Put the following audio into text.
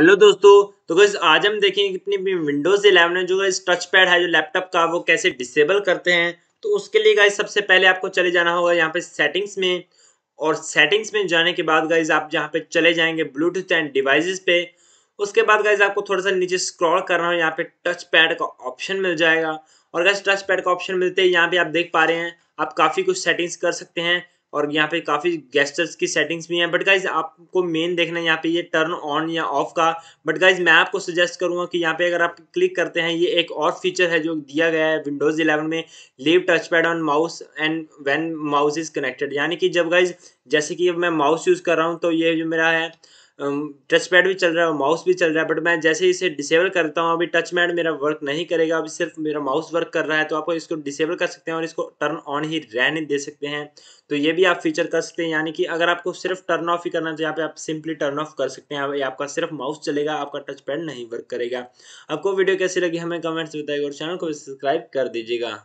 hello दोस्तों तो बस आज हम देखेंगे कितनी भी विंडोज 11 जो इस टच पैड है जो लैपटॉप का वो कैसे डिसेबल करते हैं तो उसके लिए गाइज सबसे पहले आपको चले जाना होगा यहाँ पे सेटिंग्स में और सेटिंग्स में जाने के बाद गाइज आप यहाँ पे चले जाएंगे ब्लूटूथ एंड डिवाइस पे उसके बाद गाइज आपको थोड़ा सा नीचे स्क्रॉल करना हो यहाँ पे टच पैड का ऑप्शन मिल जाएगा और गाइज टच पैड का ऑप्शन मिलते हैं यहाँ पे आप देख पा रहे हैं आप काफ़ी कुछ सेटिंग्स कर सकते हैं और यहाँ पे काफ़ी गेस्टर्स की सेटिंग्स भी हैं बट गाइज आपको मेन देखना है यहाँ पे ये टर्न ऑन या ऑफ का बट गाइज मैं आपको सजेस्ट करूंगा कि यहाँ पे अगर आप क्लिक करते हैं ये एक और फीचर है जो दिया गया है विंडोज़ 11 में leave touch pad on mouse and when mouse is connected यानी कि जब गाइज जैसे कि मैं माउस यूज़ कर रहा हूँ तो ये जो मेरा है टच पैड भी चल रहा है माउस भी चल रहा है बट मैं जैसे ही इसे डिसेबल करता हूँ अभी टच पैड मेरा वर्क नहीं करेगा अभी सिर्फ मेरा माउस वर्क कर रहा है तो आप इसको डिसेबल कर सकते हैं और इसको टर्न ऑन ही रहने दे सकते हैं तो ये भी आप फीचर कर सकते हैं यानी कि अगर आपको सिर्फ टर्न ऑफ ही करना चाहिए तो यहाँ पे आप सिंपली टर्न ऑफ कर सकते हैं आपका सिर्फ माउस चलेगा आपका टच पैड नहीं वर्क करेगा आपको वीडियो कैसी लगी हमें कमेंट्स बताएगा और चैनल को सब्सक्राइब कर दीजिएगा